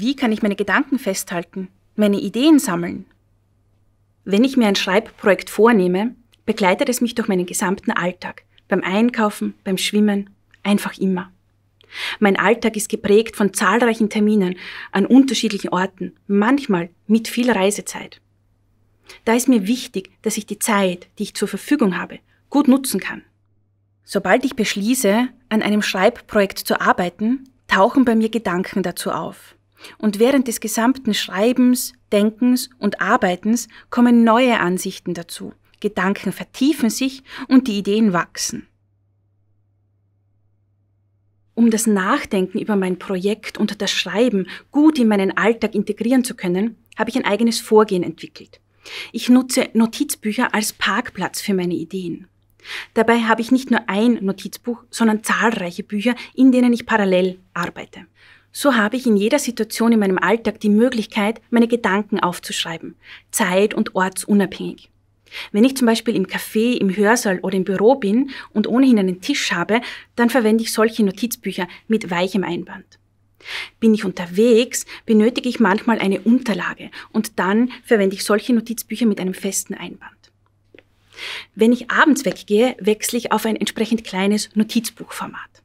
Wie kann ich meine Gedanken festhalten, meine Ideen sammeln? Wenn ich mir ein Schreibprojekt vornehme, begleitet es mich durch meinen gesamten Alltag, beim Einkaufen, beim Schwimmen, einfach immer. Mein Alltag ist geprägt von zahlreichen Terminen an unterschiedlichen Orten, manchmal mit viel Reisezeit. Da ist mir wichtig, dass ich die Zeit, die ich zur Verfügung habe, gut nutzen kann. Sobald ich beschließe, an einem Schreibprojekt zu arbeiten, tauchen bei mir Gedanken dazu auf. Und während des gesamten Schreibens, Denkens und Arbeitens kommen neue Ansichten dazu. Gedanken vertiefen sich und die Ideen wachsen. Um das Nachdenken über mein Projekt und das Schreiben gut in meinen Alltag integrieren zu können, habe ich ein eigenes Vorgehen entwickelt. Ich nutze Notizbücher als Parkplatz für meine Ideen. Dabei habe ich nicht nur ein Notizbuch, sondern zahlreiche Bücher, in denen ich parallel arbeite. So habe ich in jeder Situation in meinem Alltag die Möglichkeit, meine Gedanken aufzuschreiben, zeit- und ortsunabhängig. Wenn ich zum Beispiel im Café, im Hörsaal oder im Büro bin und ohnehin einen Tisch habe, dann verwende ich solche Notizbücher mit weichem Einband. Bin ich unterwegs, benötige ich manchmal eine Unterlage und dann verwende ich solche Notizbücher mit einem festen Einband. Wenn ich abends weggehe, wechsle ich auf ein entsprechend kleines Notizbuchformat.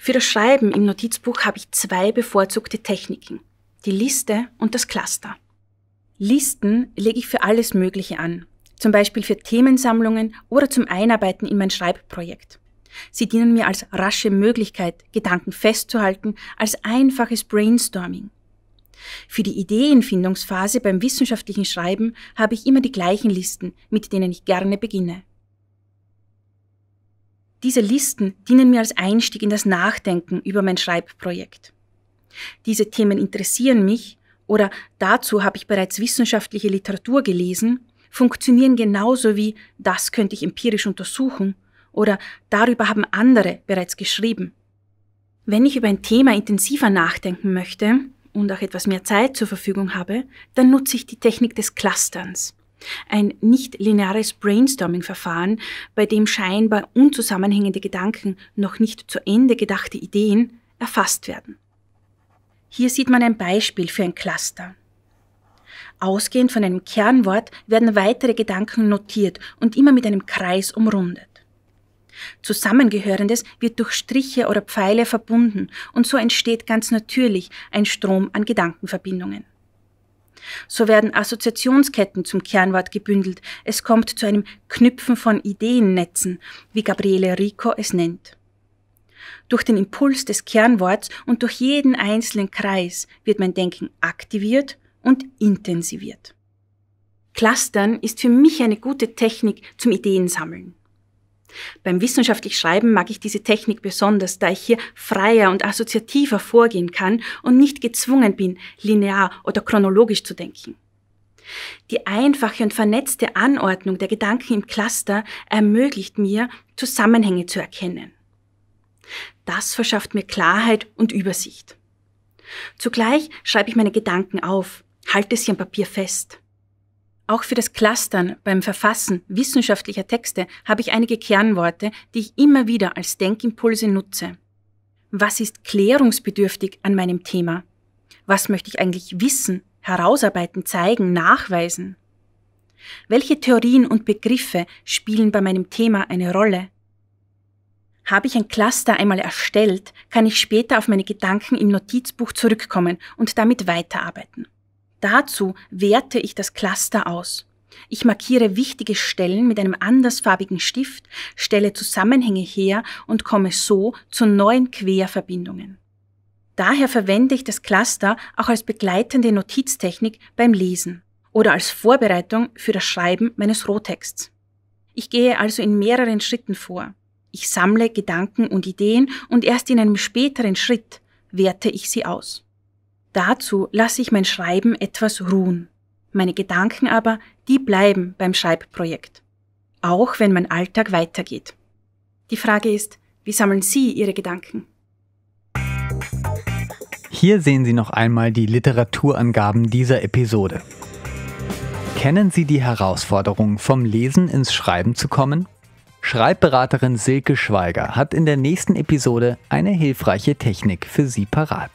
Für das Schreiben im Notizbuch habe ich zwei bevorzugte Techniken. Die Liste und das Cluster. Listen lege ich für alles Mögliche an, zum Beispiel für Themensammlungen oder zum Einarbeiten in mein Schreibprojekt. Sie dienen mir als rasche Möglichkeit, Gedanken festzuhalten, als einfaches Brainstorming. Für die Ideenfindungsphase beim wissenschaftlichen Schreiben habe ich immer die gleichen Listen, mit denen ich gerne beginne. Diese Listen dienen mir als Einstieg in das Nachdenken über mein Schreibprojekt. Diese Themen interessieren mich oder dazu habe ich bereits wissenschaftliche Literatur gelesen, funktionieren genauso wie das könnte ich empirisch untersuchen oder darüber haben andere bereits geschrieben. Wenn ich über ein Thema intensiver nachdenken möchte und auch etwas mehr Zeit zur Verfügung habe, dann nutze ich die Technik des Clusterns. Ein nicht-lineares Brainstorming-Verfahren, bei dem scheinbar unzusammenhängende Gedanken, noch nicht zu Ende gedachte Ideen erfasst werden. Hier sieht man ein Beispiel für ein Cluster. Ausgehend von einem Kernwort werden weitere Gedanken notiert und immer mit einem Kreis umrundet. Zusammengehörendes wird durch Striche oder Pfeile verbunden und so entsteht ganz natürlich ein Strom an Gedankenverbindungen. So werden Assoziationsketten zum Kernwort gebündelt. Es kommt zu einem Knüpfen von Ideennetzen, wie Gabriele Rico es nennt. Durch den Impuls des Kernworts und durch jeden einzelnen Kreis wird mein Denken aktiviert und intensiviert. Clustern ist für mich eine gute Technik zum Ideensammeln. Beim wissenschaftlich Schreiben mag ich diese Technik besonders, da ich hier freier und assoziativer vorgehen kann und nicht gezwungen bin, linear oder chronologisch zu denken. Die einfache und vernetzte Anordnung der Gedanken im Cluster ermöglicht mir, Zusammenhänge zu erkennen. Das verschafft mir Klarheit und Übersicht. Zugleich schreibe ich meine Gedanken auf, halte sie am Papier fest. Auch für das Clustern beim Verfassen wissenschaftlicher Texte habe ich einige Kernworte, die ich immer wieder als Denkimpulse nutze. Was ist klärungsbedürftig an meinem Thema? Was möchte ich eigentlich wissen, herausarbeiten, zeigen, nachweisen? Welche Theorien und Begriffe spielen bei meinem Thema eine Rolle? Habe ich ein Cluster einmal erstellt, kann ich später auf meine Gedanken im Notizbuch zurückkommen und damit weiterarbeiten. Dazu werte ich das Cluster aus. Ich markiere wichtige Stellen mit einem andersfarbigen Stift, stelle Zusammenhänge her und komme so zu neuen Querverbindungen. Daher verwende ich das Cluster auch als begleitende Notiztechnik beim Lesen oder als Vorbereitung für das Schreiben meines Rohtexts. Ich gehe also in mehreren Schritten vor. Ich sammle Gedanken und Ideen und erst in einem späteren Schritt werte ich sie aus. Dazu lasse ich mein Schreiben etwas ruhen. Meine Gedanken aber, die bleiben beim Schreibprojekt. Auch wenn mein Alltag weitergeht. Die Frage ist, wie sammeln Sie Ihre Gedanken? Hier sehen Sie noch einmal die Literaturangaben dieser Episode. Kennen Sie die Herausforderung, vom Lesen ins Schreiben zu kommen? Schreibberaterin Silke Schweiger hat in der nächsten Episode eine hilfreiche Technik für Sie parat.